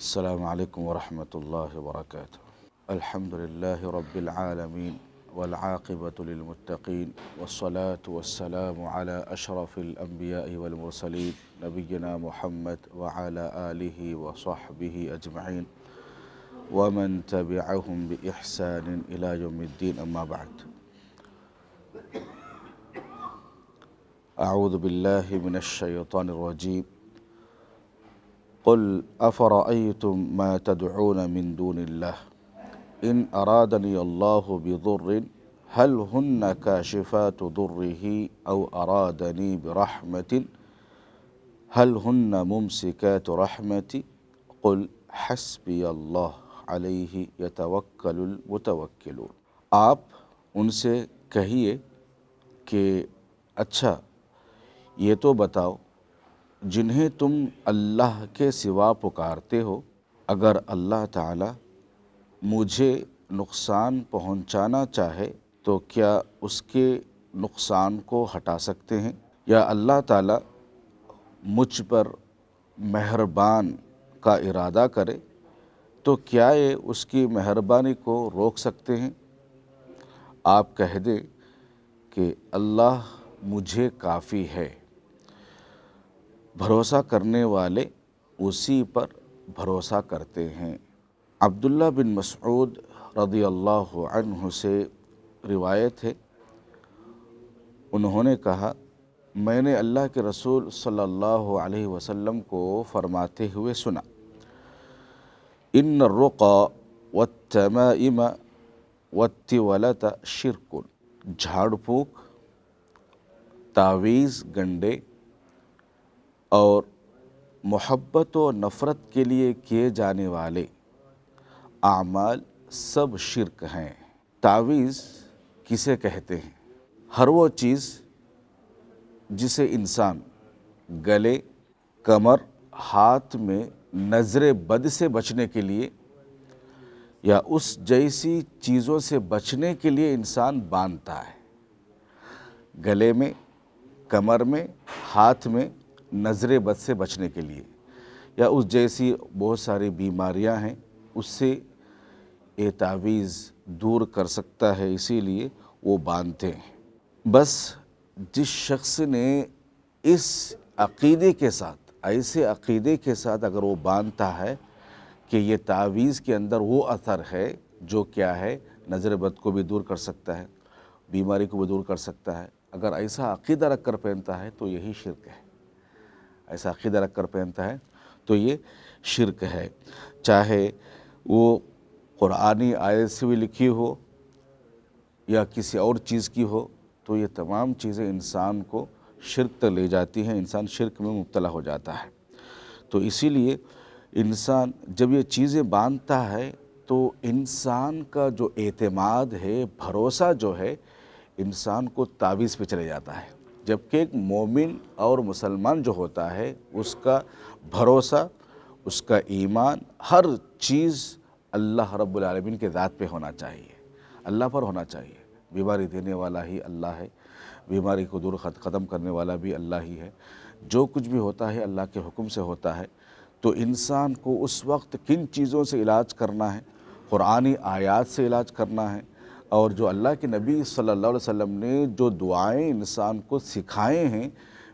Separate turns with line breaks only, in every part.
السلام عليكم ورحمة الله وبركاته الحمد لله رب العالمين والعاقبة للمتقين والصلاة والسلام على أشرف الأنبياء والمرسلين نبينا محمد وعلى آله وصحبه أجمعين ومن تبعهم بإحسان إلى يوم الدين أما بعد أعوذ بالله من الشيطان الرجيم قل أفرأيتم ما تدعون من دون الله إن أرادني الله بضر هل هن كاشفات ضره أو أرادني برحمة هل هن ممسكات رحمتي قل حسبي الله عليه يتوكل المتوكلون ان سے کہیے کہ اچھا یہ تو بتاؤ जिन्हें तुम अल्लाह के सिवा पुकारते हो अगर अल्लाह ताला मुझे नुकसान पहुंचाना चाहे तो क्या उसके नुकसान को हटा सकते हैं या अल्लाह ताला मुझ पर मेहरबान का इरादा करे तो क्या ये उसकी मेहरबानी को रोक सकते हैं आप कह दें कि अल्लाह मुझे काफ़ी है भरोसा करने वाले उसी पर भरोसा करते हैं अब्दुल्ला बिन मसऊद रदी अल्लाह से रिवायत है उन्होंने कहा मैंने अल्लाह के रसूल सल्लल्लाहु अलैहि वसल्लम को फरमाते हुए सुना इन रुका व तम इम वलत शिरकुन झाड़ फूक तावीज़ गंडे और मोहब्बत व नफ़रत के लिए किए जाने वाले आमाल सब शिरक हैं तावीज़ किसे कहते हैं हर वो चीज़ जिसे इंसान गले कमर हाथ में नज़र बद से बचने के लिए या उस जैसी चीज़ों से बचने के लिए इंसान बांधता है गले में कमर में हाथ में नज़र बद से बचने के लिए या उस जैसी बहुत सारी बीमारियां हैं उससे ये तावीज़ दूर कर सकता है इसीलिए वो बांधते हैं बस जिस शख्स ने इस अकीदे के साथ ऐसे अकीदे के साथ अगर वो बांधता है कि ये तावीज़ के अंदर वो असर है जो क्या है नज़र बद को भी दूर कर सकता है बीमारी को भी दूर कर सकता है अगर ऐसा अकीदा रख कर पहनता है तो यही शिरक है ऐसा अकीदा रख कर पहनता है तो ये शिरक है चाहे वो क़ुरानी आयत से भी लिखी हो या किसी और चीज़ की हो तो ये तमाम चीज़ें इंसान को शिरक तक ले जाती हैं इंसान शिरक में मुबतला हो जाता है तो इसीलिए इंसान जब ये चीज़ें बांधता है तो इंसान का जो एतमाद है भरोसा जो है इंसान को ताबीज़ पे चले जाता है जबकि एक मोमिन और मुसलमान जो होता है उसका भरोसा उसका ईमान हर चीज़ अल्लाह रब्बुल के ज़ात पे होना चाहिए अल्लाह पर होना चाहिए बीमारी देने वाला ही अल्लाह है बीमारी को दूर ख़त्म करने वाला भी अल्लाह ही है जो कुछ भी होता है अल्लाह के हुक्म से होता है तो इंसान को उस वक्त किन चीज़ों से इलाज करना है क़ुरानी आयात से इलाज करना है और जो अल्लाह के नबी सल्लल्लाहु अलैहि वसल्लम ने जो दुआएं इंसान को सिखाए हैं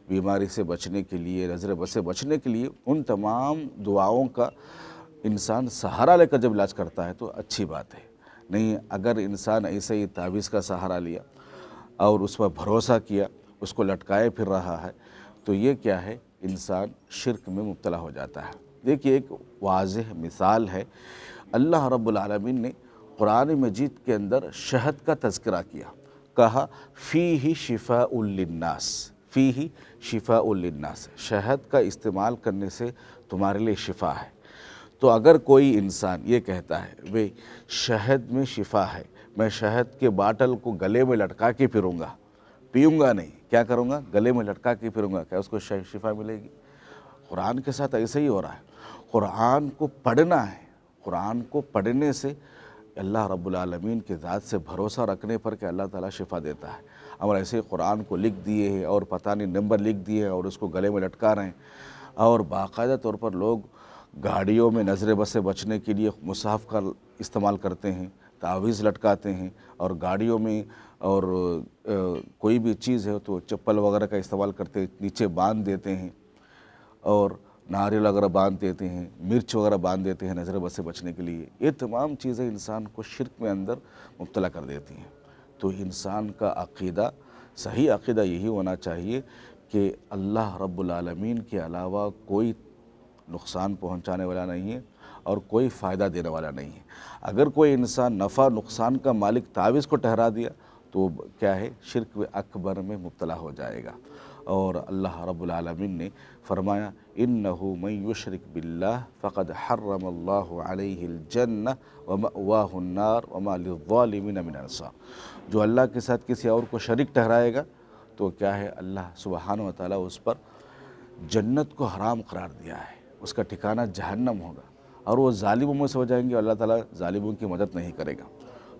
बीमारी से बचने के लिए नजर से बचने के लिए उन तमाम दुआओं का इंसान सहारा लेकर जब इलाज करता है तो अच्छी बात है नहीं अगर इंसान ऐसे ही तावीज़ का सहारा लिया और उस पर भरोसा किया उसको लटकाए फिर रहा है तो ये क्या है इंसान शिरक में मुबतला हो जाता है देखिए एक वाज मिसाल है अल्लाह रब्बुल रबालमीन ने कुरान मजीद के अंदर शहद का तस्करा किया कहा फ़ी ही शिफा उल्लन्नास फ़ी ही शिफा उल्लन्नास शहद का इस्तेमाल करने से तुम्हारे लिए शिफा है तो अगर कोई इंसान ये कहता है भाई शहद में शिफा है मैं शहद के बाटल को गले में लटका के फिरूँगा पीऊँगा नहीं क्या करूँगा गले में लटका के फिरूँगा क्या उसको शिफा मिलेगी कुरान के साथ ऐसे ही हो रहा है कुरान को पढ़ना है कुरान को पढ़ने से अल्लाह रब्लमीन के ज़ात से भरोसा रखने पर कि अल्लाह ताला शिफा देता है और ऐसे कुरान को लिख दिए हैं और पता नहीं नंबर लिख दिए हैं और उसको गले में लटका रहे हैं और बाकायदा तौर पर लोग गाड़ियों में नज़र बस से बचने के लिए मुसाफ का इस्तेमाल करते हैं तावीज़ लटकाते हैं और गाड़ियों में और कोई भी चीज़ है तो चप्पल वगैरह का इस्तेमाल करते नीचे बांध देते हैं और नारियल वगैरह बांध देते हैं मिर्च वगैरह बांध देते हैं नज़र बस से बचने के लिए ये तमाम चीज़ें इंसान को शिरक में अंदर मुबतला कर देती हैं तो इंसान का अकीदा सही अकीदा यही होना चाहिए कि अल्लाह रब्लमीन के अलावा कोई नुकसान पहुंचाने वाला नहीं है और कोई फ़ायदा देने वाला नहीं है अगर कोई इंसान नफ़ा नुकसान का मालिक तावीज़ को ठहरा दिया तो क्या है शिरक व अकबर में मुबला हो जाएगा और अल्लाह रबालमीन ने फरमाया इन मई शरक बिल्ला फ़कद हर्रमल्लाजन्न वाहनार वमालमिनसा जो अल्लाह के साथ किसी और को शरीक ठहराएगा तो क्या है अल्लाह सुबहान ताली उस पर जन्नत को हराम करार दिया है उसका ठिकाना जहन्नम होगा और वो ालिमों में से हो जाएंगे अल्लाह ताली ालिबों की मदद नहीं करेगा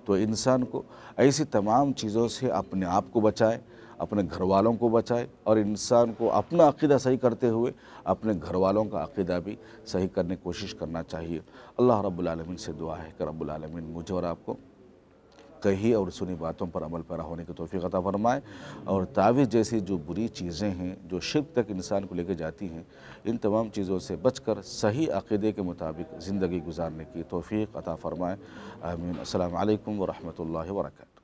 तो इंसान को ऐसी तमाम चीज़ों से अपने आप को बचाए अपने घर वालों को बचाए और इंसान को अपना अकीदा सही करते हुए अपने घर वालों का अकीदा भी सही करने की कोशिश करना चाहिए अल्लाह रब्बुल रबालमीन से दुआ है कि रब्बुल रबालमीन मुझे और आपको कही और सुनी बातों पर अमल पैरा होने की तोफ़ी अता फरमाए और तावीज़ जैसी जो बुरी चीज़ें हैं जो शिरक तक इंसान को लेकर जाती हैं इन तमाम चीज़ों से बचकर सही अक़दे के मुताबिक ज़िंदगी गुजारने की तोफ़ी अता फरमाए अमीन असल वरहमल वर्का